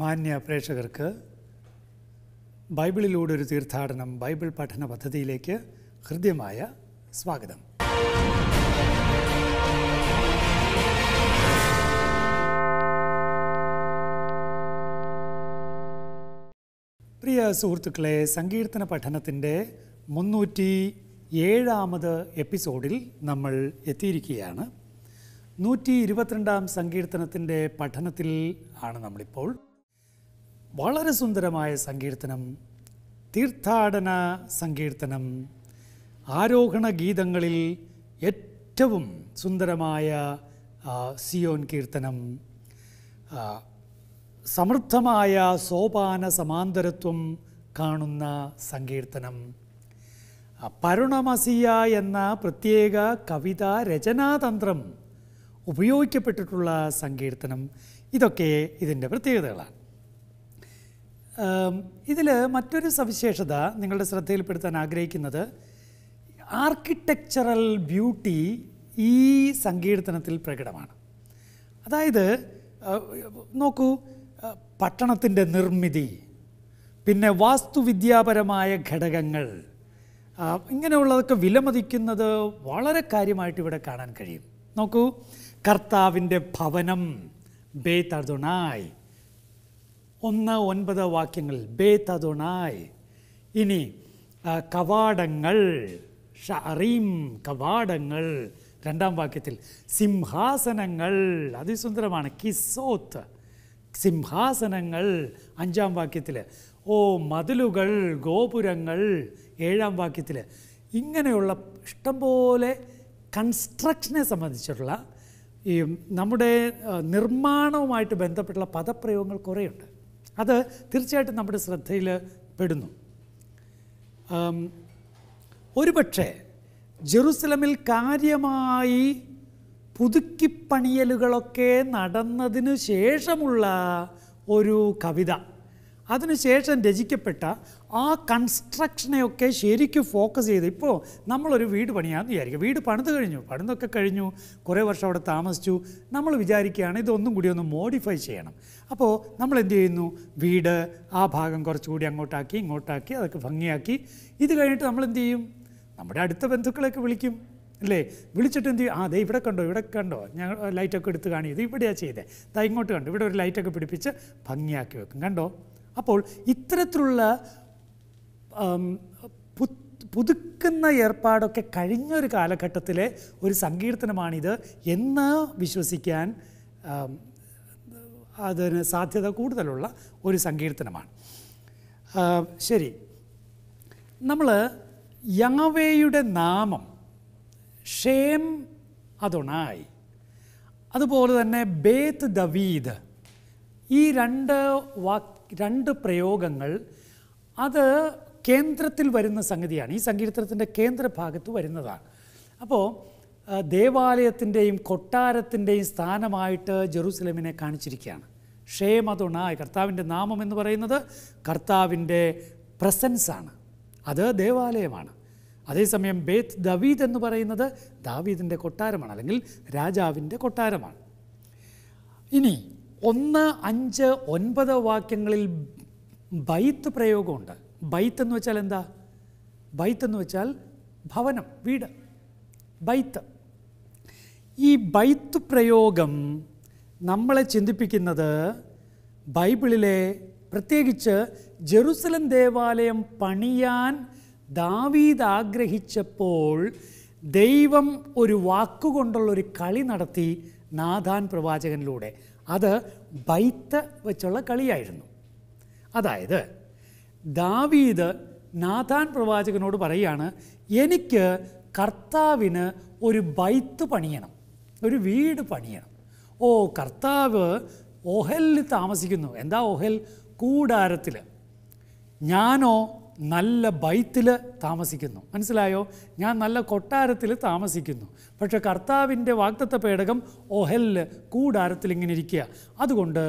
മാന്യ പ്രേക്ഷകർക്ക് ബൈബിളിലൂടെ ഒരു തീർത്ഥാടനം ബൈബിൾ പഠന പദ്ധതിയിലേക്ക് ഹൃദ്യമായ സ്വാഗതം പ്രിയ സുഹൃത്തുക്കളെ സങ്കീർത്തന പഠനത്തിൻ്റെ മുന്നൂറ്റി ഏഴാമത് എപ്പിസോഡിൽ നമ്മൾ എത്തിയിരിക്കുകയാണ് നൂറ്റി ഇരുപത്തിരണ്ടാം സങ്കീർത്തനത്തിൻ്റെ പഠനത്തിൽ ആണ് നമ്മളിപ്പോൾ വളരെ സുന്ദരമായ സങ്കീർത്തനം തീർത്ഥാടന സങ്കീർത്തനം ആരോഹണ ഗീതങ്ങളിൽ ഏറ്റവും സുന്ദരമായ സിയോൻ കീർത്തനം സമൃദ്ധമായ സോപാന സമാന്തരത്വം കാണുന്ന സങ്കീർത്തനം പരുണമസിയ എന്ന പ്രത്യേക കവിതാ രചനാതന്ത്രം ഉപയോഗിക്കപ്പെട്ടിട്ടുള്ള സങ്കീർത്തനം ഇതൊക്കെ ഇതിൻ്റെ പ്രത്യേകതകളാണ് ഇതിൽ മറ്റൊരു സവിശേഷത നിങ്ങളുടെ ശ്രദ്ധയിൽപ്പെടുത്താൻ ആഗ്രഹിക്കുന്നത് ആർക്കിടെക്ചറൽ ബ്യൂട്ടി ഈ സങ്കീർത്തനത്തിൽ പ്രകടമാണ് അതായത് നോക്കൂ പട്ടണത്തിൻ്റെ നിർമ്മിതി പിന്നെ വാസ്തുവിദ്യാപരമായ ഘടകങ്ങൾ ഇങ്ങനെയുള്ളതൊക്കെ വിലമതിക്കുന്നത് വളരെ കാര്യമായിട്ട് ഇവിടെ കാണാൻ കഴിയും നോക്കൂ കർത്താവിൻ്റെ ഭവനം ബേതർദുണായി ഒന്ന് ഒൻപത് വാക്യങ്ങൾ തതുണായ് ഇനി കവാടങ്ങൾ ഷറീം കവാടങ്ങൾ രണ്ടാം വാക്യത്തിൽ സിംഹാസനങ്ങൾ അതിസുന്ദരമാണ് കിസോത്ത് സിംഹാസനങ്ങൾ അഞ്ചാം വാക്യത്തിൽ ഓ മതിലുകൾ ഗോപുരങ്ങൾ ഏഴാം വാക്യത്തിൽ ഇങ്ങനെയുള്ള ഇഷ്ടംപോലെ കൺസ്ട്രക്ഷനെ സംബന്ധിച്ചിട്ടുള്ള ഈ നമ്മുടെ നിർമ്മാണവുമായിട്ട് ബന്ധപ്പെട്ടുള്ള പദപ്രയോഗങ്ങൾ കുറേയുണ്ട് അത് തീർച്ചയായിട്ടും നമ്മുടെ ശ്രദ്ധയിൽ പെടുന്നു ഒരുപക്ഷെ ജെറുസലമിൽ കാര്യമായി പുതുക്കിപ്പണിയലുകളൊക്കെ നടന്നതിനു ശേഷമുള്ള ഒരു കവിത അതിനുശേഷം രചിക്കപ്പെട്ട ആ കൺസ്ട്രക്ഷനെയൊക്കെ ശരിക്കും ഫോക്കസ് ചെയ്ത് ഇപ്പോൾ നമ്മളൊരു വീട് പണിയാന്ന് വിചാരിക്കുക വീട് പണിത് കഴിഞ്ഞു പണിതൊക്കെ കഴിഞ്ഞു കുറേ വർഷം അവിടെ താമസിച്ചു നമ്മൾ വിചാരിക്കുകയാണ് ഇതൊന്നും കൂടി ഒന്ന് മോഡിഫൈ ചെയ്യണം അപ്പോൾ നമ്മൾ എന്ത് ചെയ്യുന്നു വീട് ആ ഭാഗം കുറച്ചുകൂടി അങ്ങോട്ടാക്കി ഇങ്ങോട്ടാക്കി അതൊക്കെ ഭംഗിയാക്കി ഇത് കഴിഞ്ഞിട്ട് നമ്മൾ എന്ത് ചെയ്യും നമ്മുടെ അടുത്ത ബന്ധുക്കളെയൊക്കെ വിളിക്കും അല്ലേ വിളിച്ചിട്ട് എന്ത് ചെയ്യും ആ ദേ ഇവിടെ കണ്ടോ ഇവിടെ കണ്ടോ ഞങ്ങൾ ലൈറ്റൊക്കെ എടുത്ത് കാണിയത് ഇവിടെയാണ് ചെയ്തത് ഇങ്ങോട്ട് കണ്ടോ ഇവിടെ ഒരു ലൈറ്റൊക്കെ പിടിപ്പിച്ച് ഭംഗിയാക്കി വെക്കും കണ്ടോ അപ്പോൾ ഇത്തരത്തിലുള്ള പുതുക്കുന്ന ഏർപ്പാടൊക്കെ കഴിഞ്ഞ ഒരു കാലഘട്ടത്തിലെ ഒരു സങ്കീർത്തനമാണിത് എന്ന് വിശ്വസിക്കാൻ അതിന് സാധ്യത കൂടുതലുള്ള ഒരു സങ്കീർത്തനമാണ് ശരി നമ്മൾ യാവേയുടെ നാമം ഷേം അതൊണായി അതുപോലെ തന്നെ ബേത്ത് ദവീദ് ഈ രണ്ട് വാക് രണ്ട് പ്രയോഗങ്ങൾ അത് കേന്ദ്രത്തിൽ വരുന്ന സംഗതിയാണ് ഈ സങ്കീർത്തനത്തിൻ്റെ കേന്ദ്രഭാഗത്ത് വരുന്നതാണ് അപ്പോൾ ദേവാലയത്തിൻ്റെയും കൊട്ടാരത്തിൻ്റെയും സ്ഥാനമായിട്ട് ജെറൂസലമിനെ കാണിച്ചിരിക്കുകയാണ് ഷേമതുണ കർത്താവിൻ്റെ നാമം എന്ന് പറയുന്നത് കർത്താവിൻ്റെ പ്രസൻസാണ് അത് ദേവാലയമാണ് അതേസമയം ബേത്ത് ദവീദ് എന്ന് പറയുന്നത് ദാവീദിൻ്റെ കൊട്ടാരമാണ് അല്ലെങ്കിൽ രാജാവിൻ്റെ കൊട്ടാരമാണ് ഇനി ഒന്ന് അഞ്ച് ഒൻപത് വാക്യങ്ങളിൽ ബൈത്ത് പ്രയോഗമുണ്ട് ബൈത്ത് എന്ന് വെച്ചാൽ എന്താ ബൈത്ത് എന്ന് വെച്ചാൽ ഭവനം വീട് ബൈത്ത് ഈ ബൈത്ത് പ്രയോഗം നമ്മളെ ചിന്തിപ്പിക്കുന്നത് ബൈബിളിലെ പ്രത്യേകിച്ച് ജെറുസലം ദേവാലയം പണിയാൻ ദാവീദ് ആഗ്രഹിച്ചപ്പോൾ ദൈവം ഒരു വാക്കുകൊണ്ടുള്ളൊരു കളി നടത്തി നാഥാൻ പ്രവാചകനിലൂടെ അത് ബൈത്ത് വെച്ചുള്ള കളിയായിരുന്നു അതായത് ദാവീദ് നാഥാൻ പ്രവാചകനോട് പറയുകയാണ് എനിക്ക് കർത്താവിന് ഒരു ബൈത്ത് പണിയണം ഒരു വീട് പണിയണം ഓ കർത്താവ് ഒഹലിൽ താമസിക്കുന്നു എന്താ ഒഹൽ കൂടാരത്തിൽ ഞാനോ നല്ല ബൈത്തിൽ താമസിക്കുന്നു മനസ്സിലായോ ഞാൻ നല്ല കൊട്ടാരത്തിൽ താമസിക്കുന്നു പക്ഷെ കർത്താവിൻ്റെ വാക്തത്വ പേടകം ഒഹലിൽ കൂടാരത്തിൽ ഇങ്ങനെ ഇരിക്കുക അതുകൊണ്ട്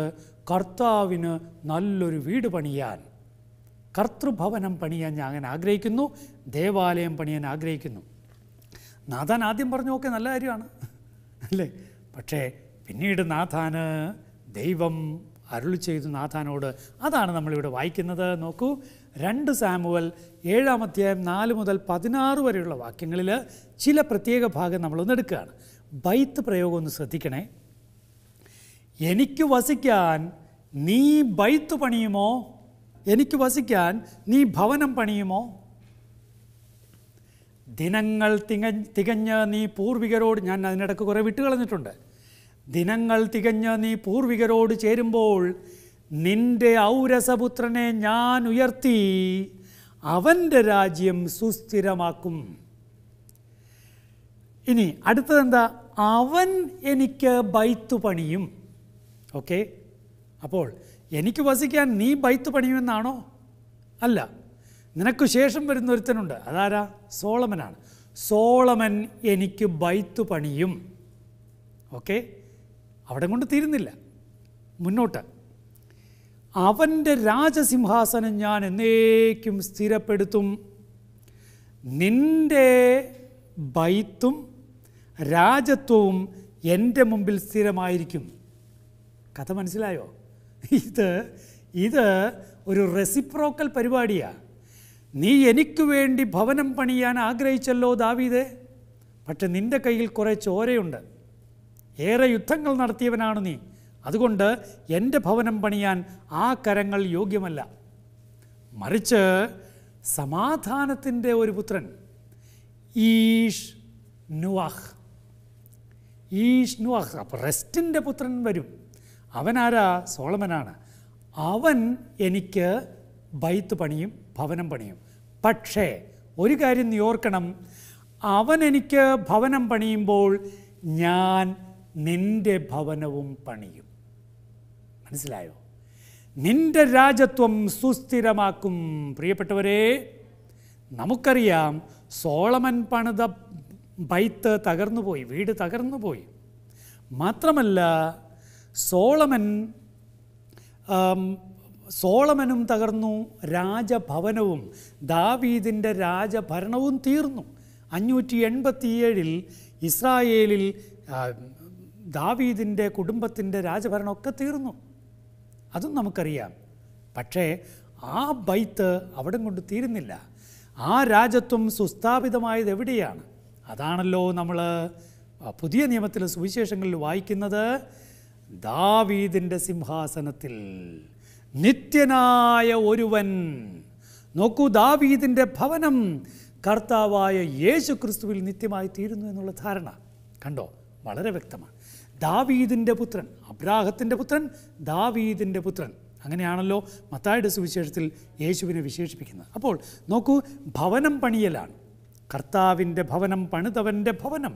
കർത്താവിന് നല്ലൊരു വീട് പണിയാൻ കർത്തൃഭവനം പണിയാൻ ഞാൻ ആഗ്രഹിക്കുന്നു ദേവാലയം പണിയാൻ ആഗ്രഹിക്കുന്നു നാഥാൻ ആദ്യം ഓക്കെ നല്ല കാര്യമാണ് അല്ലേ പക്ഷേ പിന്നീട് നാഥാന് ദൈവം അരുൾ ചെയ്തു നാഥാനോട് അതാണ് നമ്മളിവിടെ വായിക്കുന്നത് നോക്കൂ രണ്ട് സാമുവൽ ഏഴാം അധ്യായം നാല് മുതൽ പതിനാറ് വരെയുള്ള വാക്യങ്ങളിൽ ചില പ്രത്യേക ഭാഗം നമ്മളൊന്ന് എടുക്കുകയാണ് ബൈത്ത് പ്രയോഗം ഒന്ന് ശ്രദ്ധിക്കണേ എനിക്ക് വസിക്കാൻ നീ ബൈത്ത് പണിയുമോ എനിക്ക് വസിക്കാൻ നീ ഭവനം പണിയുമോ ദിനങ്ങൾ തിങ്ങ തികഞ്ഞ് നീ പൂർവികരോട് ഞാൻ അതിനിടക്ക് കുറേ കളഞ്ഞിട്ടുണ്ട് ദിനങ്ങൾ തികഞ്ഞ് നീ പൂർവികരോട് ചേരുമ്പോൾ നിന്റെ ഔരസപുത്രനെ ഞാൻ ഉയർത്തി അവൻ്റെ രാജ്യം സുസ്ഥിരമാക്കും ഇനി അടുത്തതെന്താ അവൻ എനിക്ക് ബൈത്തു പണിയും ഓക്കെ അപ്പോൾ എനിക്ക് വസിക്കാൻ നീ ബൈത്തു പണിയുമെന്നാണോ അല്ല നിനക്ക് ശേഷം വരുന്ന ഒരുത്തനുണ്ട് അതാരാ സോളമനാണ് സോളമൻ എനിക്ക് ബൈത്തു പണിയും ഓക്കെ അവിടെ കൊണ്ട് തീരുന്നില്ല മുന്നോട്ട് അവൻ്റെ രാജസിംഹാസനം ഞാൻ എന്നേക്കും സ്ഥിരപ്പെടുത്തും നിൻ്റെ ബൈത്തും രാജത്വവും എൻ്റെ മുമ്പിൽ സ്ഥിരമായിരിക്കും കഥ മനസ്സിലായോ ഇത് ഇത് ഒരു റെസിപ്രോക്കൽ പരിപാടിയാണ് നീ എനിക്ക് വേണ്ടി ഭവനം പണിയാൻ ആഗ്രഹിച്ചല്ലോ ദാവീദേ പക്ഷെ നിൻ്റെ കയ്യിൽ കുറേ ചോരയുണ്ട് ഏറെ യുദ്ധങ്ങൾ നടത്തിയവനാണ് നീ അതുകൊണ്ട് എൻ്റെ ഭവനം പണിയാൻ ആ കരങ്ങൾ യോഗ്യമല്ല മറിച്ച് സമാധാനത്തിൻ്റെ ഒരു പുത്രൻ ഈഷ് നുവാഹ് ഈഷ് നുവാഹ് അപ്പോൾ റെസ്റ്റിൻ്റെ പുത്രൻ വരും അവനാരാ സോളമനാണ് അവൻ എനിക്ക് ബൈത്ത് പണിയും ഭവനം പണിയും പക്ഷേ ഒരു കാര്യം നീ ഓർക്കണം അവൻ എനിക്ക് ഭവനം പണിയുമ്പോൾ ഞാൻ നിൻ്റെ ഭവനവും പണിയും മനസ്സിലായോ നിൻ്റെ രാജത്വം സുസ്ഥിരമാക്കും പ്രിയപ്പെട്ടവരെ നമുക്കറിയാം സോളമൻ പണിത ബൈത്ത് പോയി വീട് പോയി മാത്രമല്ല സോളമൻ സോളമനും തകർന്നു രാജഭവനവും ദാവീദിൻ്റെ രാജഭരണവും തീർന്നു അഞ്ഞൂറ്റി എൺപത്തിയേഴിൽ ഇസ്രായേലിൽ ദാവീദിൻ്റെ കുടുംബത്തിൻ്റെ രാജഭരണമൊക്കെ തീർന്നു അതും നമുക്കറിയാം പക്ഷേ ആ ബൈത്ത് അവിടെ കൊണ്ട് തീരുന്നില്ല ആ രാജ്യത്വം സുസ്ഥാപിതമായത് എവിടെയാണ് അതാണല്ലോ നമ്മൾ പുതിയ നിയമത്തിലെ സുവിശേഷങ്ങളിൽ വായിക്കുന്നത് ദാവീദിൻ്റെ സിംഹാസനത്തിൽ നിത്യനായ ഒരുവൻ നോക്കൂ ദാവീദിൻ്റെ ഭവനം കർത്താവായ യേശു ക്രിസ്തുവിൽ നിത്യമായി തീരുന്നു എന്നുള്ള ധാരണ കണ്ടോ വളരെ വ്യക്തമാണ് ദാവീദിൻ്റെ പുത്രൻ അബ്രാഹത്തിൻ്റെ പുത്രൻ ദാവീദിൻ്റെ പുത്രൻ അങ്ങനെയാണല്ലോ മത്തായുടെ സുവിശേഷത്തിൽ യേശുവിനെ വിശേഷിപ്പിക്കുന്നത് അപ്പോൾ നോക്കൂ ഭവനം പണിയലാണ് കർത്താവിൻ്റെ ഭവനം പണിതവൻ്റെ ഭവനം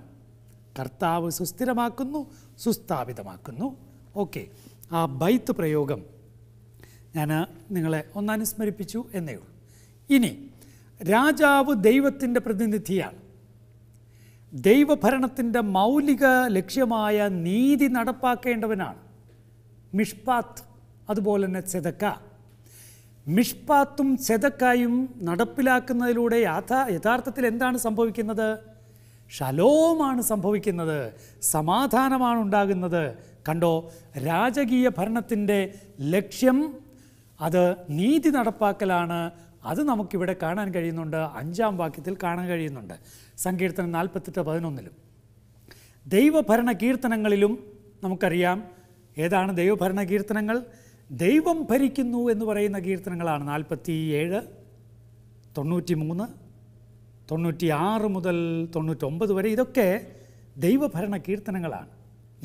കർത്താവ് സുസ്ഥിരമാക്കുന്നു സുസ്ഥാപിതമാക്കുന്നു ഓക്കെ ആ ബൈത്ത് പ്രയോഗം ഞാൻ നിങ്ങളെ ഒന്നനുസ്മരിപ്പിച്ചു എന്നേ ഉള്ളൂ ഇനി രാജാവ് ദൈവത്തിൻ്റെ പ്രതിനിധിയാണ് ദൈവഭരണത്തിൻ്റെ മൗലിക ലക്ഷ്യമായ നീതി നടപ്പാക്കേണ്ടവനാണ് മിഷ്പാത്ത് അതുപോലെ തന്നെ ചെതക്ക മിഷ്പാത്തും ചെതക്കായും നടപ്പിലാക്കുന്നതിലൂടെ യാഥാ യഥാർത്ഥത്തിൽ എന്താണ് സംഭവിക്കുന്നത് ശലോമാണ് സംഭവിക്കുന്നത് സമാധാനമാണ് ഉണ്ടാകുന്നത് കണ്ടോ രാജകീയ ഭരണത്തിൻ്റെ ലക്ഷ്യം അത് നീതി നടപ്പാക്കലാണ് അത് നമുക്കിവിടെ കാണാൻ കഴിയുന്നുണ്ട് അഞ്ചാം വാക്യത്തിൽ കാണാൻ കഴിയുന്നുണ്ട് സങ്കീർത്തനം നാൽപ്പത്തെട്ട് പതിനൊന്നിലും ദൈവഭരണ കീർത്തനങ്ങളിലും നമുക്കറിയാം ഏതാണ് ദൈവഭരണ കീർത്തനങ്ങൾ ദൈവം ഭരിക്കുന്നു എന്ന് പറയുന്ന കീർത്തനങ്ങളാണ് നാൽപ്പത്തി ഏഴ് തൊണ്ണൂറ്റി മൂന്ന് തൊണ്ണൂറ്റി ആറ് മുതൽ തൊണ്ണൂറ്റൊമ്പത് വരെ ഇതൊക്കെ ദൈവഭരണ കീർത്തനങ്ങളാണ്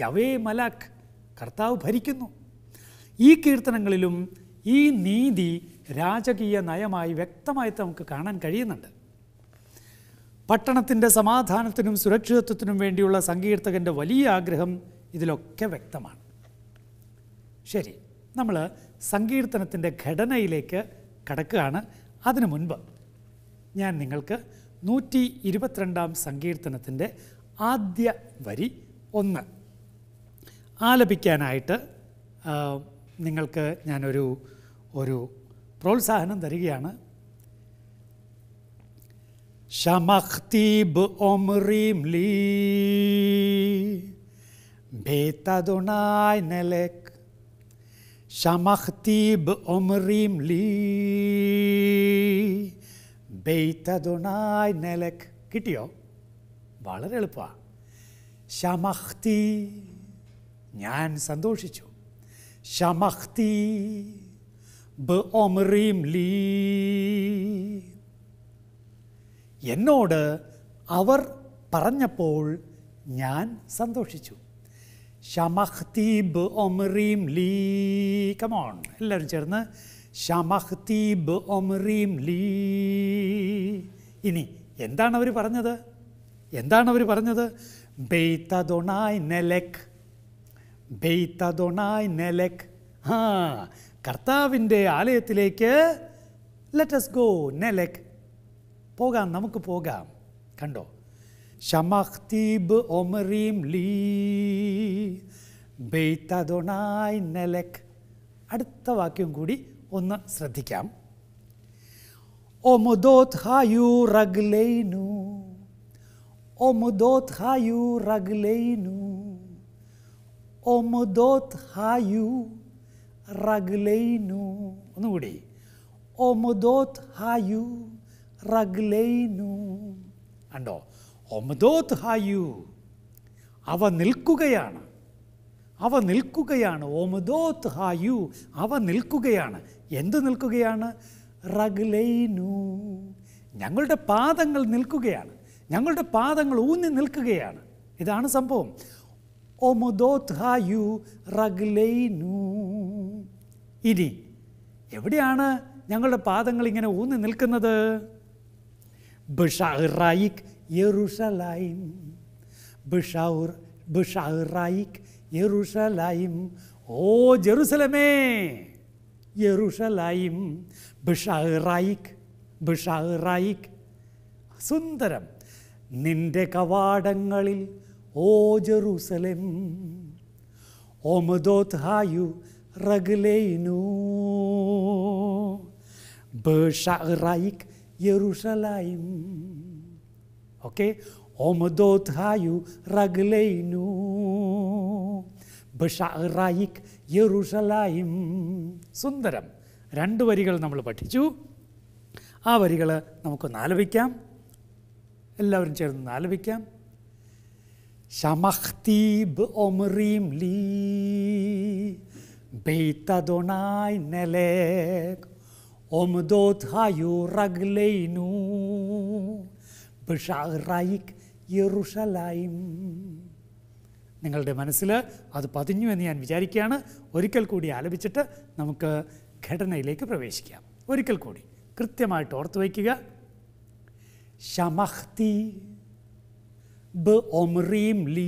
യവേ മലാഖ് കർത്താവ് ഭരിക്കുന്നു ഈ കീർത്തനങ്ങളിലും ഈ നീതി രാജകീയ നയമായി വ്യക്തമായി നമുക്ക് കാണാൻ കഴിയുന്നുണ്ട് പട്ടണത്തിൻ്റെ സമാധാനത്തിനും സുരക്ഷിതത്വത്തിനും വേണ്ടിയുള്ള സങ്കീർത്തകൻ്റെ വലിയ ആഗ്രഹം ഇതിലൊക്കെ വ്യക്തമാണ് ശരി നമ്മൾ സങ്കീർത്തനത്തിൻ്റെ ഘടനയിലേക്ക് കടക്കുകയാണ് അതിനു മുൻപ് ഞാൻ നിങ്ങൾക്ക് നൂറ്റി ഇരുപത്തിരണ്ടാം സങ്കീർത്തനത്തിൻ്റെ ആദ്യ വരി ഒന്ന് ആലപിക്കാനായിട്ട് നിങ്ങൾക്ക് ഞാനൊരു ഒരു പ്രോത്സാഹനം തരികയാണ് ശമഖ്തീബ് ഒമ്രീം ലീ ബേതദുണായ് നലക് ശമഖ്തീബ് ഒമ്രീം ലീ ബെയ്ത്തതുണായ് നലക് കിട്ടിയോ വളരെ എളുപ്പമാണ് ശമഖ്തി ഞാൻ സന്തോഷിച്ചു ശമഖ്തി ബിലീവ് എന്നോട് അവർ പറഞ്ഞപ്പോൾ ഞാൻ സന്തോഷിച്ചു ലീ കമോൺ എല്ലാവരും ചേർന്ന് ലീ ഇനി എന്താണ് അവർ പറഞ്ഞത് എന്താണ് അവർ പറഞ്ഞത് ബെയ്തൊണായ് നെലക് ബെയ്തൊണായ് നെലക് ആ കർത്താവിൻ്റെ ആലയത്തിലേക്ക് ലെറ്റസ് ഗോ നെലക് പോകാം നമുക്ക് പോകാം കണ്ടോ ഷമഹ്തീബ് ഒമറീം ലീ ബെയ്ത്തതൊണായ് നെലക് അടുത്ത വാക്യം കൂടി ഒന്ന് ശ്രദ്ധിക്കാം ഒമുദോത് ഹായു റഗ്ലൈനു ഒമുദോത് ഹായു റഗ്ലൈനു ഒമുദോത് ഹായു റഗ്ലൈനു ഒന്നുകൂടി ഒമദോത് ഹായു റഗ്ലൈനു കണ്ടോ ഒമദോത് ഹായു അവ നിൽക്കുകയാണ് അവ നിൽക്കുകയാണ് ഓമദോത് ഹായു അവ നിൽക്കുകയാണ് എന്ത് നിൽക്കുകയാണ് റഗ്ലൈനു ഞങ്ങളുടെ പാദങ്ങൾ നിൽക്കുകയാണ് ഞങ്ങളുടെ പാദങ്ങൾ ഊന്നി നിൽക്കുകയാണ് ഇതാണ് സംഭവം ഒമുദോത് ഹായു റഗ്ലൈനു ഇനി എവിടെയാണ് ഞങ്ങളുടെ പാദങ്ങൾ ഇങ്ങനെ ഊന്നി നിൽക്കുന്നത് ഓ ജെറുസലമേ യെറുഷലായിം ബിഷാഹ്റായിക് ബിഷാഹ്റായിക് സുന്ദരം നിന്റെ കവാടങ്ങളിൽ ഓ ജെറുസലം ഓമദോത് ഹായു رجلينه بشعريك يروشلايم اوكي عمدوت هايو رجلينه ബഷറായിക് യെറുഷലായിം സുന്ദരം രണ്ട് വരികൾ നമ്മൾ പഠിച്ചു ആ വരികൾ നമുക്കൊന്ന് ആലപിക്കാം എല്ലാവരും ചേർന്ന് ആലപിക്കാം ഷമഖ്തീബ് ഒമറീം ലീ בית אדוני נלך, עומדות היו רגלינו, בשערייק ירושלים. നിങ്ങളുടെ മനസ്സിൽ അത് പതിഞ്ഞു എന്ന് ഞാൻ വിചാരിക്കുകയാണ് ഒരിക്കൽ കൂടി ആലപിച്ചിട്ട് നമുക്ക് ഘടനയിലേക്ക് പ്രവേശിക്കാം ഒരിക്കൽ കൂടി കൃത്യമായിട്ട് ഓർത്തു വയ്ക്കുക ശമഹ്തി ബ ഒമ്രീം ലീ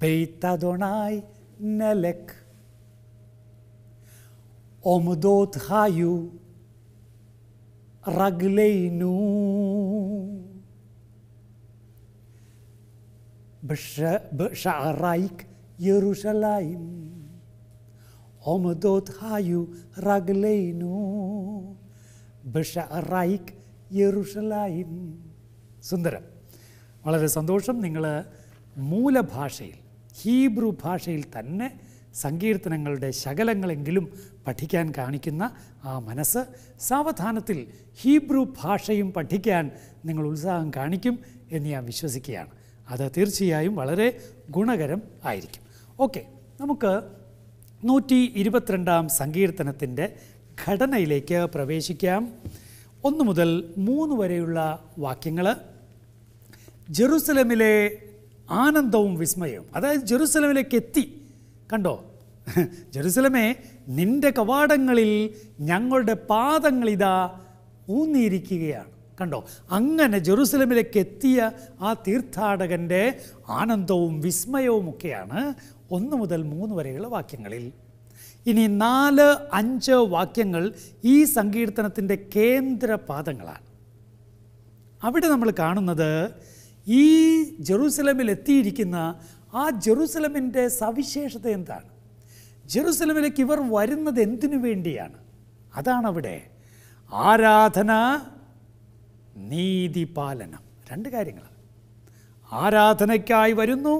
Beit Adonai Melech. עומדות היו רגלינו בש... בשערייך ירושלים. עומדות היו רגלינו בשערייך ירושלים. സുന്ദരം വളരെ സന്തോഷം നിങ്ങൾ മൂലഭാഷയിൽ ഹീബ്രു ഭാഷയിൽ തന്നെ സങ്കീർത്തനങ്ങളുടെ ശകലങ്ങളെങ്കിലും പഠിക്കാൻ കാണിക്കുന്ന ആ മനസ്സ് സാവധാനത്തിൽ ഹീബ്രു ഭാഷയും പഠിക്കാൻ നിങ്ങൾ ഉത്സാഹം കാണിക്കും എന്ന് ഞാൻ വിശ്വസിക്കുകയാണ് അത് തീർച്ചയായും വളരെ ഗുണകരം ആയിരിക്കും ഓക്കെ നമുക്ക് നൂറ്റി ഇരുപത്തിരണ്ടാം സങ്കീർത്തനത്തിൻ്റെ ഘടനയിലേക്ക് പ്രവേശിക്കാം ഒന്ന് മുതൽ മൂന്ന് വരെയുള്ള വാക്യങ്ങൾ ജെറുസലമിലെ ആനന്ദവും വിസ്മയവും അതായത് ജെറുസലമിലേക്ക് എത്തി കണ്ടോ ജെറുസലമേ നിന്റെ കവാടങ്ങളിൽ ഞങ്ങളുടെ പാദങ്ങൾ ഇതാ ഊന്നിയിരിക്കുകയാണ് കണ്ടോ അങ്ങനെ ജെറുസലമിലേക്ക് എത്തിയ ആ തീർത്ഥാടകൻ്റെ ആനന്ദവും വിസ്മയവും ഒക്കെയാണ് ഒന്ന് മുതൽ മൂന്ന് വരെയുള്ള വാക്യങ്ങളിൽ ഇനി നാല് അഞ്ച് വാക്യങ്ങൾ ഈ സങ്കീർത്തനത്തിൻ്റെ കേന്ദ്ര പാദങ്ങളാണ് അവിടെ നമ്മൾ കാണുന്നത് ഈ ജെറൂസലമിൽ എത്തിയിരിക്കുന്ന ആ ജെറൂസലമിൻ്റെ സവിശേഷത എന്താണ് ജെറൂസലമിലേക്ക് ഇവർ വരുന്നത് എന്തിനു വേണ്ടിയാണ് അതാണ് അവിടെ ആരാധന നീതിപാലനം രണ്ട് കാര്യങ്ങളാണ് ആരാധനയ്ക്കായി വരുന്നു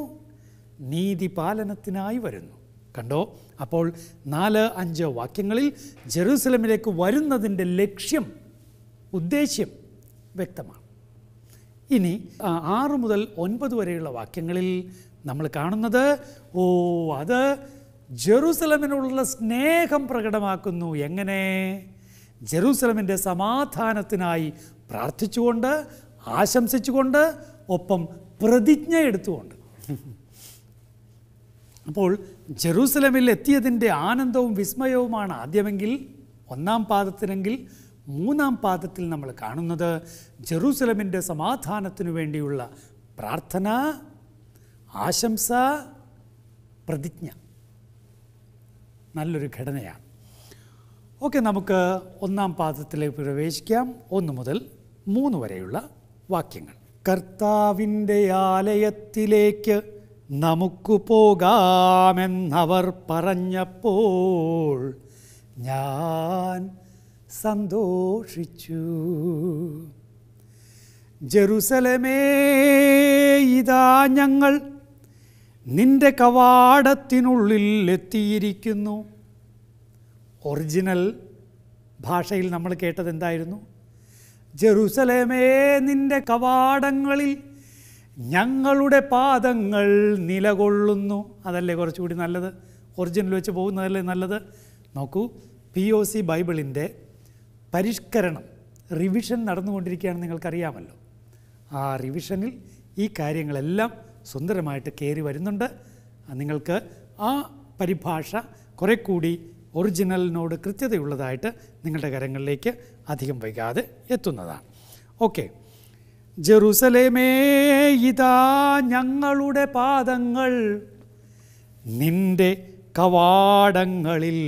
നീതിപാലനത്തിനായി വരുന്നു കണ്ടോ അപ്പോൾ നാല് അഞ്ച് വാക്യങ്ങളിൽ ജെറൂസലമിലേക്ക് വരുന്നതിൻ്റെ ലക്ഷ്യം ഉദ്ദേശ്യം വ്യക്തമാണ് ഇനി ആറ് മുതൽ ഒൻപത് വരെയുള്ള വാക്യങ്ങളിൽ നമ്മൾ കാണുന്നത് ഓ അത് ജെറൂസലമിനുള്ള സ്നേഹം പ്രകടമാക്കുന്നു എങ്ങനെ ജെറൂസലമിൻ്റെ സമാധാനത്തിനായി പ്രാർത്ഥിച്ചുകൊണ്ട് ആശംസിച്ചുകൊണ്ട് ഒപ്പം പ്രതിജ്ഞ എടുത്തുകൊണ്ട് അപ്പോൾ ജെറൂസലമിൽ എത്തിയതിൻ്റെ ആനന്ദവും വിസ്മയവുമാണ് ആദ്യമെങ്കിൽ ഒന്നാം പാദത്തിനെങ്കിൽ മൂന്നാം പാദത്തിൽ നമ്മൾ കാണുന്നത് ജെറൂസലമിൻ്റെ സമാധാനത്തിനു വേണ്ടിയുള്ള പ്രാർത്ഥന ആശംസ പ്രതിജ്ഞ നല്ലൊരു ഘടനയാണ് ഓക്കെ നമുക്ക് ഒന്നാം പാദത്തിലേക്ക് പ്രവേശിക്കാം ഒന്ന് മുതൽ മൂന്ന് വരെയുള്ള വാക്യങ്ങൾ കർത്താവിൻ്റെ ആലയത്തിലേക്ക് നമുക്ക് പോകാമെന്നവർ പറഞ്ഞപ്പോൾ ഞാൻ സന്തോഷിച്ചു ജെറുസലമേ ഇതാ ഞങ്ങൾ നിന്റെ കവാടത്തിനുള്ളിൽ എത്തിയിരിക്കുന്നു ഒറിജിനൽ ഭാഷയിൽ നമ്മൾ കേട്ടത് എന്തായിരുന്നു ജെറുസലേമേ നിന്റെ കവാടങ്ങളിൽ ഞങ്ങളുടെ പാദങ്ങൾ നിലകൊള്ളുന്നു അതല്ലേ കുറച്ചുകൂടി നല്ലത് ഒറിജിനൽ വെച്ച് പോകുന്നതല്ലേ നല്ലത് നോക്കൂ പി ഒ സി ബൈബിളിൻ്റെ പരിഷ്കരണം റിവിഷൻ നടന്നുകൊണ്ടിരിക്കുകയാണ് നിങ്ങൾക്കറിയാമല്ലോ ആ റിവിഷനിൽ ഈ കാര്യങ്ങളെല്ലാം സുന്ദരമായിട്ട് കയറി വരുന്നുണ്ട് നിങ്ങൾക്ക് ആ പരിഭാഷ കുറെ കൂടി ഒറിജിനലിനോട് കൃത്യതയുള്ളതായിട്ട് നിങ്ങളുടെ കരങ്ങളിലേക്ക് അധികം വൈകാതെ എത്തുന്നതാണ് ഓക്കെ ജെറുസലേമേ ഇതാ ഞങ്ങളുടെ പാദങ്ങൾ നിന്റെ കവാടങ്ങളിൽ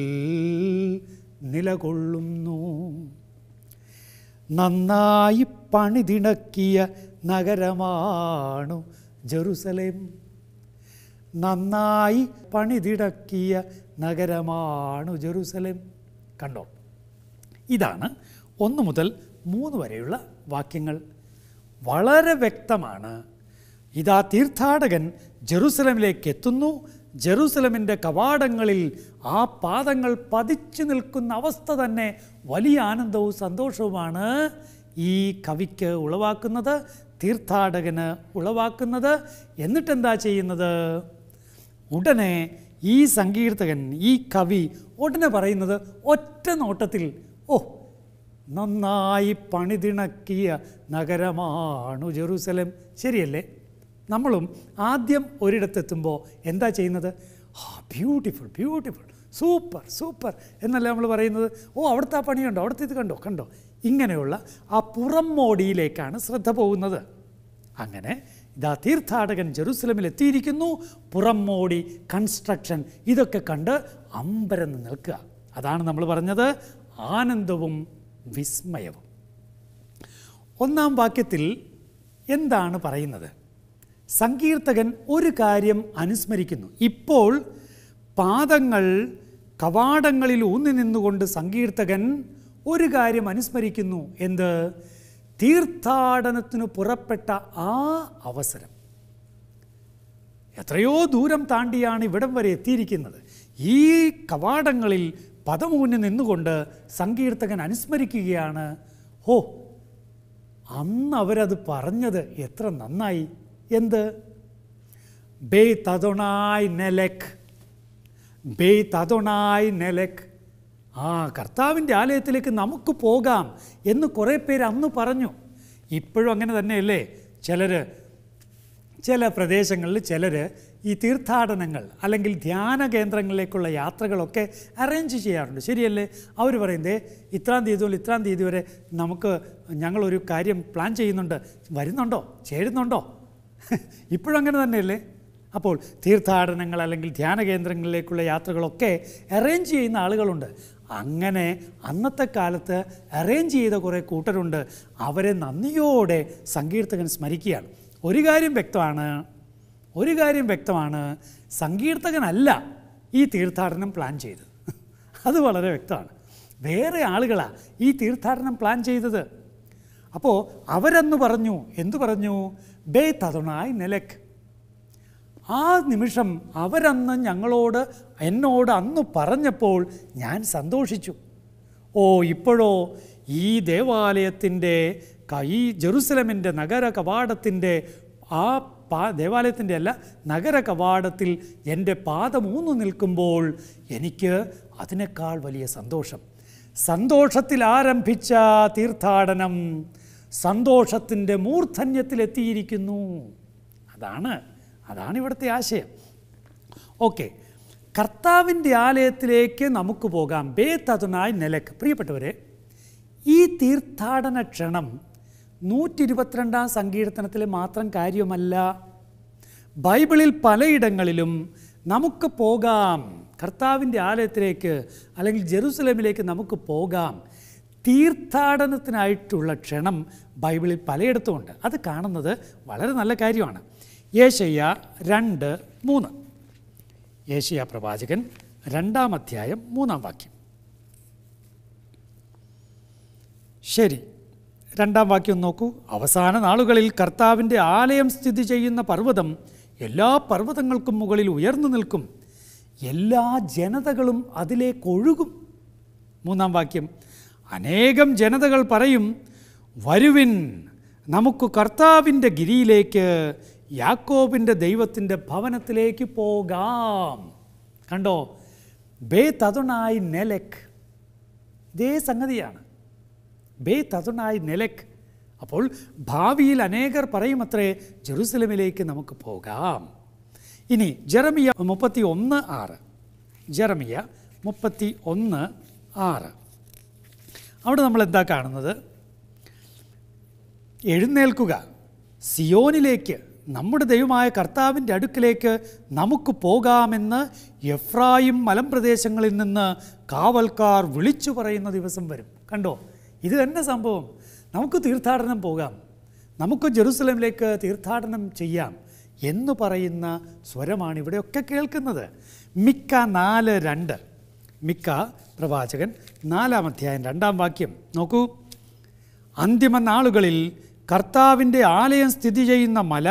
നിലകൊള്ളുന്നു നന്നായി പണിതിണക്കിയ നഗരമാണു ജറുസലേം നന്നായി പണിതിടക്കിയ നഗരമാണു ജെറുസലേം കണ്ടോ ഇതാണ് ഒന്ന് മുതൽ മൂന്ന് വരെയുള്ള വാക്യങ്ങൾ വളരെ വ്യക്തമാണ് ഇതാ തീർത്ഥാടകൻ ജെറുസലമിലേക്ക് എത്തുന്നു ജെറുസലമിൻ്റെ കവാടങ്ങളിൽ ആ പാദങ്ങൾ പതിച്ചു നിൽക്കുന്ന അവസ്ഥ തന്നെ വലിയ ആനന്ദവും സന്തോഷവുമാണ് ഈ കവിക്ക് ഉളവാക്കുന്നത് തീർത്ഥാടകന് ഉളവാക്കുന്നത് എന്നിട്ടെന്താ ചെയ്യുന്നത് ഉടനെ ഈ സങ്കീർത്തകൻ ഈ കവി ഉടനെ പറയുന്നത് ഒറ്റ നോട്ടത്തിൽ ഓ നന്നായി പണിതിണക്കിയ നഗരമാണു ജെറൂസലം ശരിയല്ലേ നമ്മളും ആദ്യം ഒരിടത്തെത്തുമ്പോൾ എന്താ ചെയ്യുന്നത് ആ ബ്യൂട്ടിഫുൾ ബ്യൂട്ടിഫുൾ സൂപ്പർ സൂപ്പർ എന്നല്ല നമ്മൾ പറയുന്നത് ഓ അവിടുത്തെ ആ പണിയുണ്ടോ അവിടുത്തെ ഇത് കണ്ടോ കണ്ടോ ഇങ്ങനെയുള്ള ആ പുറം മോടിയിലേക്കാണ് ശ്രദ്ധ പോകുന്നത് അങ്ങനെ ഇതാ തീർത്ഥാടകൻ ജെറുസലമിൽ എത്തിയിരിക്കുന്നു പുറം മോടി കൺസ്ട്രക്ഷൻ ഇതൊക്കെ കണ്ട് അമ്പരന്ന് നിൽക്കുക അതാണ് നമ്മൾ പറഞ്ഞത് ആനന്ദവും വിസ്മയവും ഒന്നാം വാക്യത്തിൽ എന്താണ് പറയുന്നത് സങ്കീർത്തകൻ ഒരു കാര്യം അനുസ്മരിക്കുന്നു ഇപ്പോൾ പാദങ്ങൾ കവാടങ്ങളിൽ ഊന്നി നിന്നുകൊണ്ട് സങ്കീർത്തകൻ ഒരു കാര്യം അനുസ്മരിക്കുന്നു എന്ത് തീർത്ഥാടനത്തിന് പുറപ്പെട്ട ആ അവസരം എത്രയോ ദൂരം താണ്ടിയാണ് ഇവിടം വരെ എത്തിയിരിക്കുന്നത് ഈ കവാടങ്ങളിൽ പദമൂന്നി നിന്നുകൊണ്ട് സങ്കീർത്തകൻ അനുസ്മരിക്കുകയാണ് ഓ അന്ന് അവരത് പറഞ്ഞത് എത്ര നന്നായി എന്ത് ബെയ് തതുണായ് നെലക് ബെയ് തതുണായ് നെലക് ആ കർത്താവിൻ്റെ ആലയത്തിലേക്ക് നമുക്ക് പോകാം എന്ന് കുറേ പേര് അന്ന് പറഞ്ഞു ഇപ്പോഴും അങ്ങനെ തന്നെയല്ലേ ചിലർ ചില പ്രദേശങ്ങളിൽ ചിലർ ഈ തീർത്ഥാടനങ്ങൾ അല്ലെങ്കിൽ ധ്യാന കേന്ദ്രങ്ങളിലേക്കുള്ള യാത്രകളൊക്കെ അറേഞ്ച് ചെയ്യാറുണ്ട് ശരിയല്ലേ അവർ പറയുന്നത് ഇത്രാം തീയതി മുതൽ ഇത്രാം തീയതി വരെ നമുക്ക് ഞങ്ങളൊരു കാര്യം പ്ലാൻ ചെയ്യുന്നുണ്ട് വരുന്നുണ്ടോ ചേരുന്നുണ്ടോ ഇപ്പോഴും അങ്ങനെ തന്നെയല്ലേ അപ്പോൾ തീർത്ഥാടനങ്ങൾ അല്ലെങ്കിൽ ധ്യാന കേന്ദ്രങ്ങളിലേക്കുള്ള യാത്രകളൊക്കെ അറേഞ്ച് ചെയ്യുന്ന ആളുകളുണ്ട് അങ്ങനെ അന്നത്തെ കാലത്ത് അറേഞ്ച് ചെയ്ത കുറേ കൂട്ടരുണ്ട് അവരെ നന്ദിയോടെ സങ്കീർത്തകൻ സ്മരിക്കുകയാണ് ഒരു കാര്യം വ്യക്തമാണ് ഒരു കാര്യം വ്യക്തമാണ് സങ്കീർത്തകനല്ല ഈ തീർത്ഥാടനം പ്ലാൻ ചെയ്തത് അത് വളരെ വ്യക്തമാണ് വേറെ ആളുകളാണ് ഈ തീർത്ഥാടനം പ്ലാൻ ചെയ്തത് അപ്പോൾ അവരെന്ന് പറഞ്ഞു എന്തു പറഞ്ഞു തതുണായി നിലക്ക് ആ നിമിഷം അവരന്ന് ഞങ്ങളോട് എന്നോട് അന്ന് പറഞ്ഞപ്പോൾ ഞാൻ സന്തോഷിച്ചു ഓ ഇപ്പോഴോ ഈ ദേവാലയത്തിൻ്റെ ഈ ജെറുസലമിൻ്റെ നഗര കവാടത്തിൻ്റെ ആ പാ ദേവാലയത്തിൻ്റെ അല്ല നഗര കവാടത്തിൽ എൻ്റെ പാദമൂന്നു നിൽക്കുമ്പോൾ എനിക്ക് അതിനേക്കാൾ വലിയ സന്തോഷം സന്തോഷത്തിൽ ആരംഭിച്ച തീർത്ഥാടനം സന്തോഷത്തിൻ്റെ മൂർധന്യത്തിലെത്തിയിരിക്കുന്നു അതാണ് അതാണ് ഇവിടുത്തെ ആശയം ഓക്കെ കർത്താവിൻ്റെ ആലയത്തിലേക്ക് നമുക്ക് പോകാം ബേത്തതുനായി നിലക്ക് പ്രിയപ്പെട്ടവരെ ഈ തീർത്ഥാടന ക്ഷണം നൂറ്റി ഇരുപത്തിരണ്ടാം സങ്കീർത്തനത്തിലെ മാത്രം കാര്യമല്ല ബൈബിളിൽ പലയിടങ്ങളിലും നമുക്ക് പോകാം കർത്താവിൻ്റെ ആലയത്തിലേക്ക് അല്ലെങ്കിൽ ജെറുസലേമിലേക്ക് നമുക്ക് പോകാം തീർത്ഥാടനത്തിനായിട്ടുള്ള ക്ഷണം ബൈബിളിൽ ഉണ്ട് അത് കാണുന്നത് വളരെ നല്ല കാര്യമാണ് ഏഷ്യ രണ്ട് മൂന്ന് ഏഷ്യ പ്രവാചകൻ രണ്ടാം അധ്യായം മൂന്നാം വാക്യം ശരി രണ്ടാം വാക്യം നോക്കൂ അവസാന നാളുകളിൽ കർത്താവിൻ്റെ ആലയം സ്ഥിതി ചെയ്യുന്ന പർവ്വതം എല്ലാ പർവ്വതങ്ങൾക്കും മുകളിൽ ഉയർന്നു നിൽക്കും എല്ലാ ജനതകളും അതിലേക്ക് ഒഴുകും മൂന്നാം വാക്യം അനേകം ജനതകൾ പറയും വരുവിൻ നമുക്ക് കർത്താവിൻ്റെ ഗിരിയിലേക്ക് യാക്കോബിൻ്റെ ദൈവത്തിൻ്റെ ഭവനത്തിലേക്ക് പോകാം കണ്ടോ ബേ തതുണായി നെലക് ഇതേ സംഗതിയാണ് ബേ തതുണായി നെലക് അപ്പോൾ ഭാവിയിൽ അനേകർ അത്രേ ജെറുസലമിലേക്ക് നമുക്ക് പോകാം ഇനി ജെറമിയ മുപ്പത്തി ഒന്ന് ആറ് ജെറമിയ മുപ്പത്തി ഒന്ന് ആറ് അവിടെ നമ്മൾ എന്താ കാണുന്നത് എഴുന്നേൽക്കുക സിയോനിലേക്ക് നമ്മുടെ ദൈവമായ കർത്താവിൻ്റെ അടുക്കിലേക്ക് നമുക്ക് പോകാമെന്ന് എഫ്രായിം മലമ്പ്രദേശങ്ങളിൽ നിന്ന് കാവൽക്കാർ വിളിച്ചു പറയുന്ന ദിവസം വരും കണ്ടോ ഇത് തന്നെ സംഭവം നമുക്ക് തീർത്ഥാടനം പോകാം നമുക്ക് ജെറുസലേമിലേക്ക് തീർത്ഥാടനം ചെയ്യാം എന്ന് പറയുന്ന സ്വരമാണ് ഇവിടെയൊക്കെ കേൾക്കുന്നത് മിക്ക നാല് രണ്ട് മിക്ക പ്രവാചകൻ നാലാം അധ്യായം രണ്ടാം വാക്യം നോക്കൂ അന്തിമ നാളുകളിൽ കർത്താവിൻ്റെ ആലയം സ്ഥിതി ചെയ്യുന്ന മല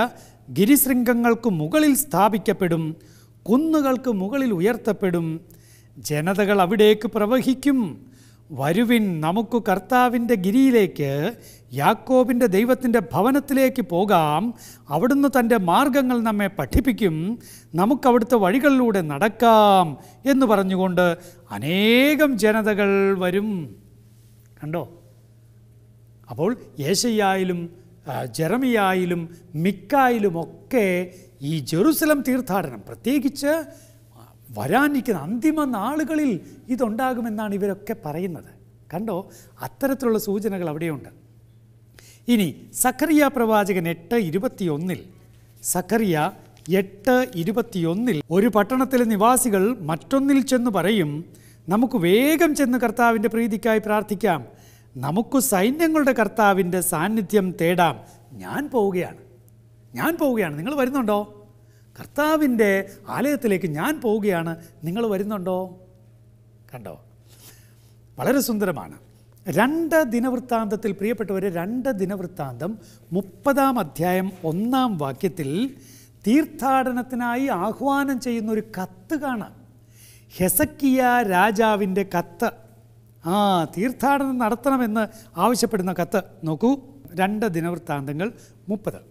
ഗിരിശൃംഗങ്ങൾക്ക് മുകളിൽ സ്ഥാപിക്കപ്പെടും കുന്നുകൾക്ക് മുകളിൽ ഉയർത്തപ്പെടും ജനതകൾ അവിടേക്ക് പ്രവഹിക്കും വരുവിൻ നമുക്ക് കർത്താവിൻ്റെ ഗിരിയിലേക്ക് യാക്കോബിൻ്റെ ദൈവത്തിൻ്റെ ഭവനത്തിലേക്ക് പോകാം അവിടുന്ന് തൻ്റെ മാർഗങ്ങൾ നമ്മെ പഠിപ്പിക്കും നമുക്ക് അവിടുത്തെ വഴികളിലൂടെ നടക്കാം എന്ന് പറഞ്ഞുകൊണ്ട് അനേകം ജനതകൾ വരും കണ്ടോ അപ്പോൾ യേശയ്യായാലും ജെറമിയായാലും ഒക്കെ ഈ ജെറുസലം തീർത്ഥാടനം പ്രത്യേകിച്ച് വരാനിരിക്കുന്ന അന്തിമ നാളുകളിൽ ഇതുണ്ടാകുമെന്നാണ് ഇവരൊക്കെ പറയുന്നത് കണ്ടോ അത്തരത്തിലുള്ള സൂചനകൾ അവിടെയുണ്ട് ഇനി സഖറിയ പ്രവാചകൻ എട്ട് ഇരുപത്തിയൊന്നിൽ സഖറിയ എട്ട് ഇരുപത്തിയൊന്നിൽ ഒരു പട്ടണത്തിലെ നിവാസികൾ മറ്റൊന്നിൽ ചെന്ന് പറയും നമുക്ക് വേഗം ചെന്ന് കർത്താവിൻ്റെ പ്രീതിക്കായി പ്രാർത്ഥിക്കാം നമുക്ക് സൈന്യങ്ങളുടെ കർത്താവിൻ്റെ സാന്നിധ്യം തേടാം ഞാൻ പോവുകയാണ് ഞാൻ പോവുകയാണ് നിങ്ങൾ വരുന്നുണ്ടോ കർത്താവിൻ്റെ ആലയത്തിലേക്ക് ഞാൻ പോവുകയാണ് നിങ്ങൾ വരുന്നുണ്ടോ കണ്ടോ വളരെ സുന്ദരമാണ് രണ്ട് ദിനവൃത്താന്തത്തിൽ പ്രിയപ്പെട്ടവർ രണ്ട് ദിനവൃത്താന്തം മുപ്പതാം അധ്യായം ഒന്നാം വാക്യത്തിൽ തീർത്ഥാടനത്തിനായി ആഹ്വാനം ചെയ്യുന്ന ഒരു കത്ത് കാണാം ഹെസക്കിയ രാജാവിൻ്റെ കത്ത് ആ തീർത്ഥാടനം നടത്തണമെന്ന് ആവശ്യപ്പെടുന്ന കത്ത് നോക്കൂ രണ്ട് ദിനവൃത്താന്തങ്ങൾ മുപ്പത്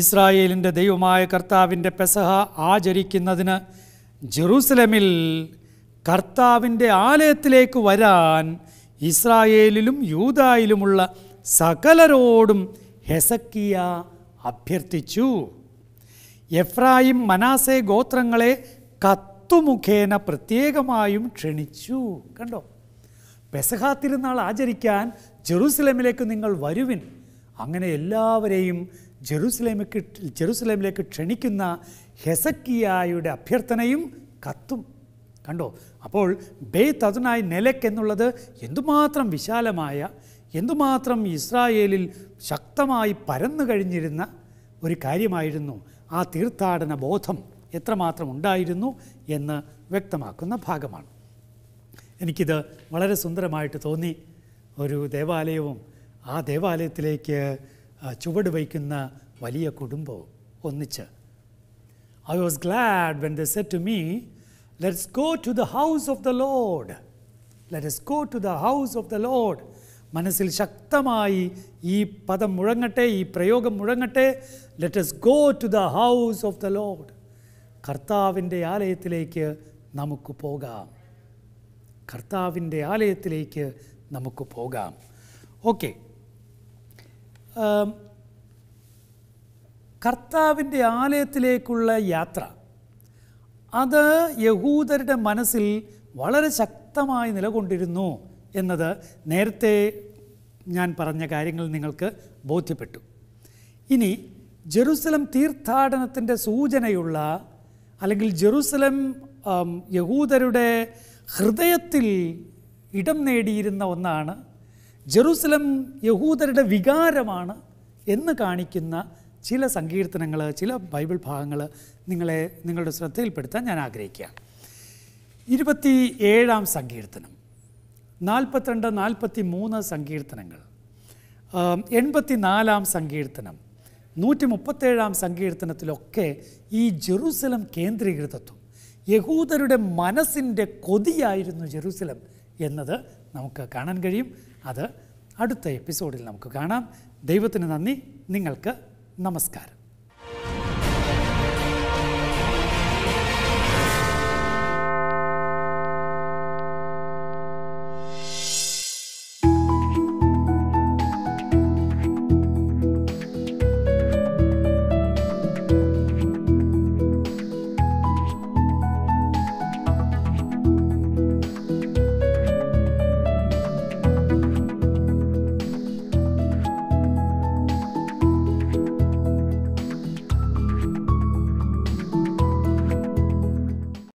ഇസ്രായേലിൻ്റെ ദൈവമായ കർത്താവിൻ്റെ പെസഹ ആചരിക്കുന്നതിന് ജെറൂസലമിൽ കർത്താവിൻ്റെ ആലയത്തിലേക്ക് വരാൻ ഇസ്രായേലിലും യൂതായിലുമുള്ള സകലരോടും ഹെസക്കിയ അഭ്യർത്ഥിച്ചു എഫ്രായിം മനാസെ ഗോത്രങ്ങളെ കത്തുമുഖേന പ്രത്യേകമായും ക്ഷണിച്ചു കണ്ടോ പെസഹാ തിരുനാൾ ആചരിക്കാൻ ജെറൂസലേമിലേക്ക് നിങ്ങൾ വരുവിൻ അങ്ങനെ എല്ലാവരെയും ജെറൂസലേമിലേക്ക് ജെറൂസലേമിലേക്ക് ക്ഷണിക്കുന്ന ഹെസക്കിയായുടെ അഭ്യർത്ഥനയും കത്തും കണ്ടോ അപ്പോൾ ബേ അതിനായി നെലക്ക് എന്നുള്ളത് എന്തുമാത്രം വിശാലമായ എന്തുമാത്രം ഇസ്രായേലിൽ ശക്തമായി പരന്നു കഴിഞ്ഞിരുന്ന ഒരു കാര്യമായിരുന്നു ആ തീർത്ഥാടന ബോധം എത്രമാത്രം ഉണ്ടായിരുന്നു എന്ന് വ്യക്തമാക്കുന്ന ഭാഗമാണ് എനിക്കിത് വളരെ സുന്ദരമായിട്ട് തോന്നി ഒരു ദേവാലയവും ആ ദേവാലയത്തിലേക്ക് ചുവട് വയ്ക്കുന്ന വലിയ കുടുംബവും ഒന്നിച്ച് I was glad when they said to me Let's go to the house of the Lord. Let us go to the house of the Lord. മനസ്സിൽ ശക്തമായി ഈ പദം മുഴങ്ങട്ടെ ഈ പ്രയോഗം മുഴങ്ങട്ടെ let's go to the house of the Lord കർത്താവിൻ്റെ ആലയത്തിലേക്ക് നമുക്ക് പോകാം കർത്താവിൻ്റെ ആലയത്തിലേക്ക് നമുക്ക് പോകാം ഓക്കെ കർത്താവിൻ്റെ ആലയത്തിലേക്കുള്ള യാത്ര അത് യഹൂദരുടെ മനസ്സിൽ വളരെ ശക്തമായി നിലകൊണ്ടിരുന്നു എന്നത് നേരത്തെ ഞാൻ പറഞ്ഞ കാര്യങ്ങൾ നിങ്ങൾക്ക് ബോധ്യപ്പെട്ടു ഇനി ജെറുസലം തീർത്ഥാടനത്തിൻ്റെ സൂചനയുള്ള അല്ലെങ്കിൽ ജെറുസലം യഹൂദരുടെ ഹൃദയത്തിൽ ഇടം നേടിയിരുന്ന ഒന്നാണ് ജെറുസലം യഹൂദരുടെ വികാരമാണ് എന്ന് കാണിക്കുന്ന ചില സങ്കീർത്തനങ്ങൾ ചില ബൈബിൾ ഭാഗങ്ങൾ നിങ്ങളെ നിങ്ങളുടെ ശ്രദ്ധയിൽപ്പെടുത്താൻ ഞാൻ ആഗ്രഹിക്കുക ഇരുപത്തി ഏഴാം സങ്കീർത്തനം നാൽപ്പത്തിരണ്ട് നാൽപ്പത്തി മൂന്ന് സങ്കീർത്തനങ്ങൾ എൺപത്തി നാലാം സങ്കീർത്തനം നൂറ്റി മുപ്പത്തേഴാം സങ്കീർത്തനത്തിലൊക്കെ ഈ ജെറൂസലം കേന്ദ്രീകൃതത്വം യഹൂദരുടെ മനസ്സിൻ്റെ കൊതിയായിരുന്നു ജെറൂസലം എന്നത് നമുക്ക് കാണാൻ കഴിയും അത് അടുത്ത എപ്പിസോഡിൽ നമുക്ക് കാണാം ദൈവത്തിന് നന്ദി നിങ്ങൾക്ക് Namaskar.